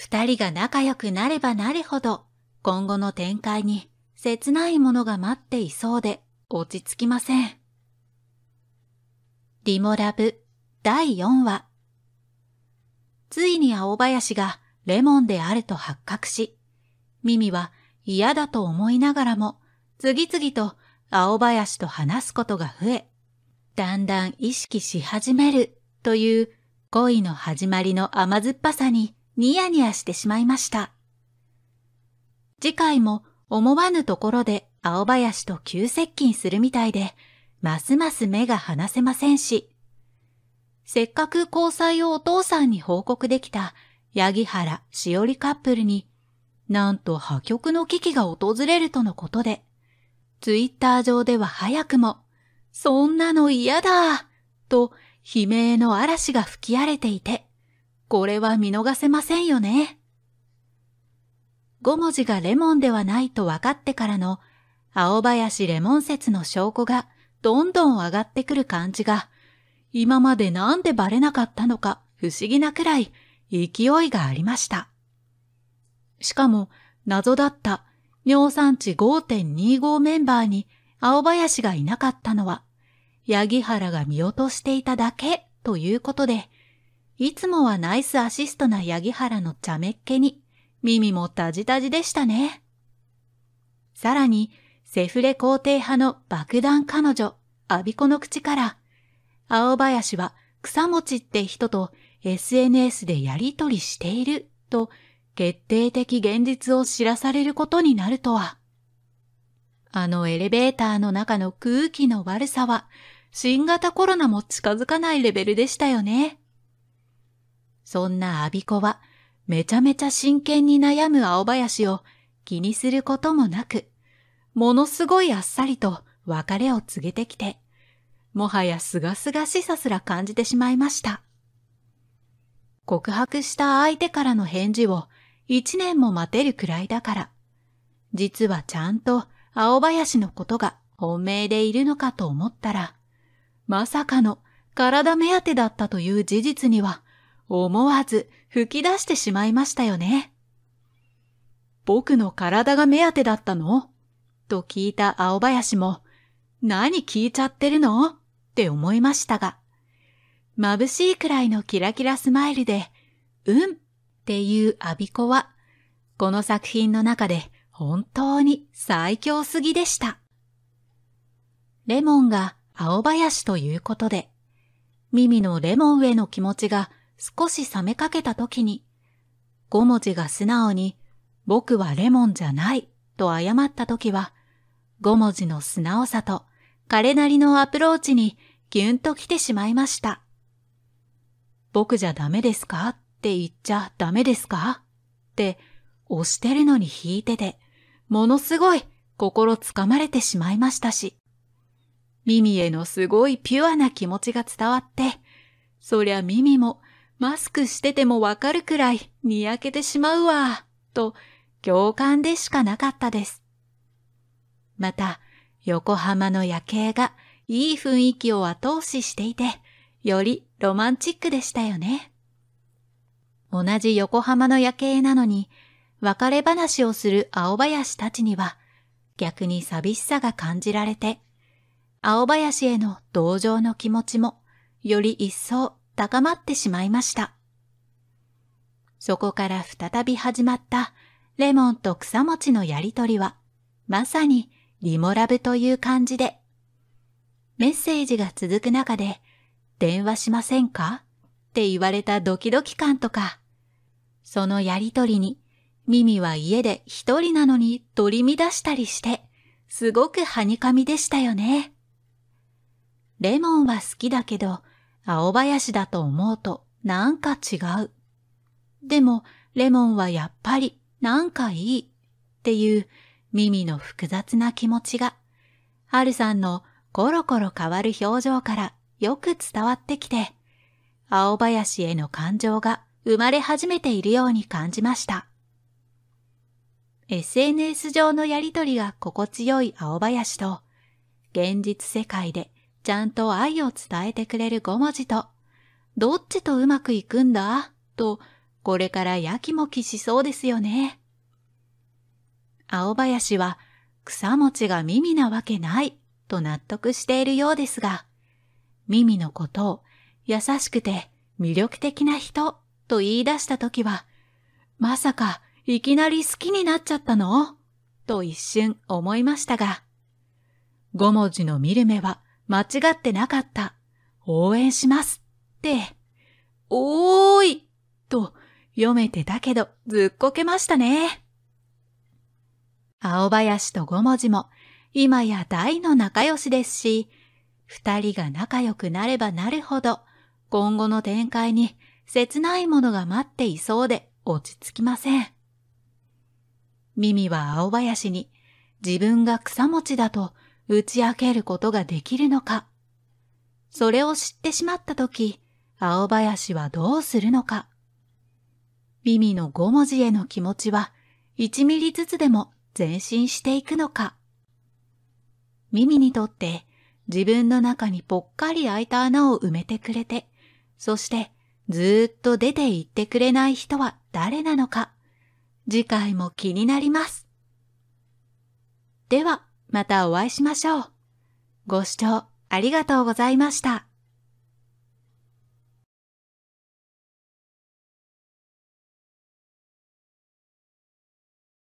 二人が仲良くなればなるほど、今後の展開に切ないものが待っていそうで落ち着きません。リモラブ第4話。ついに青林がレモンであると発覚し、ミミは嫌だと思いながらも、次々と青林と話すことが増え、だんだん意識し始めるという恋の始まりの甘酸っぱさにニヤニヤしてしまいました。次回も思わぬところで青林と急接近するみたいで、ますます目が離せませんし、せっかく交際をお父さんに報告できた、八木原、しおりカップルに、なんと破局の危機が訪れるとのことで、ツイッター上では早くも、そんなの嫌だと悲鳴の嵐が吹き荒れていて、これは見逃せませんよね。5文字がレモンではないと分かってからの青林レモン説の証拠がどんどん上がってくる感じが今までなんでバレなかったのか不思議なくらい勢いがありました。しかも謎だった尿酸値5.25メンバーに青林がいなかったのは、八木原が見落としていただけということで、いつもはナイスアシストな八木原の茶目っ気に、耳もタジタジでしたね。さらに、セフレ皇帝派の爆弾彼女、アビコの口から、青林は草持って人と SNS でやりとりしていると決定的現実を知らされることになるとは。あのエレベーターの中の空気の悪さは新型コロナも近づかないレベルでしたよね。そんなアビコは、めちゃめちゃ真剣に悩む青林を気にすることもなく、ものすごいあっさりと別れを告げてきて、もはやすがすがしさすら感じてしまいました。告白した相手からの返事を一年も待てるくらいだから、実はちゃんと青林のことが本命でいるのかと思ったら、まさかの体目当てだったという事実には思わず吹き出してしまいましたよね。僕の体が目当てだったのと聞いた青林も、何聞いちゃってるのって思いましたが、眩しいくらいのキラキラスマイルで、うんっていうアビコは、この作品の中で本当に最強すぎでした。レモンが青林ということで、耳のレモンへの気持ちが少し冷めかけた時に、5文字が素直に、僕はレモンじゃないと謝った時は、5文字の素直さと彼なりのアプローチにギュンと来てしまいました。僕じゃダメですかって言っちゃダメですかって押してるのに引いてて、ものすごい心つかまれてしまいましたし、耳へのすごいピュアな気持ちが伝わって、そりゃ耳もマスクしててもわかるくらいにやけてしまうわ、と共感でしかなかったです。また、横浜の夜景がいい雰囲気を後押ししていて、よりロマンチックでしたよね。同じ横浜の夜景なのに、別れ話をする青林たちには、逆に寂しさが感じられて、青林への同情の気持ちも、より一層高まってしまいました。そこから再び始まったレモンと草餅のやりとりは、まさにリモラブという感じで、メッセージが続く中で、電話しませんかって言われたドキドキ感とか、そのやりとりに、ミミは家で一人なのに取り乱したりして、すごくはにかみでしたよね。レモンは好きだけど、青林だと思うとなんか違う。でも、レモンはやっぱりなんかいいっていう耳の複雑な気持ちが、はるさんのコロコロ変わる表情からよく伝わってきて、青林への感情が生まれ始めているように感じました。SNS 上のやりとりが心地よい青林と、現実世界でちゃんと愛を伝えてくれる5文字と、どっちとうまくいくんだと、これからやきもきしそうですよね。青林は、草餅が耳なわけないと納得しているようですが、耳のことを優しくて魅力的な人と言い出した時は、まさかいきなり好きになっちゃったのと一瞬思いましたが、五文字の見る目は間違ってなかった。応援します。って、おーいと読めてたけどずっこけましたね。青林と五文字も今や大の仲良しですし、二人が仲良くなればなるほど、今後の展開に切ないものが待っていそうで落ち着きません。ミミは青林に自分が草餅だと打ち明けることができるのか。それを知ってしまったとき、青林はどうするのか。ビミの5文字への気持ちは1ミリずつでも前進していくのか。ミミにとって自分の中にぽっかり開いた穴を埋めてくれて、そしてずーっと出て行ってくれない人は誰なのか。次回も気になります。では、またお会いしましょう。ご視聴ありがとうございました。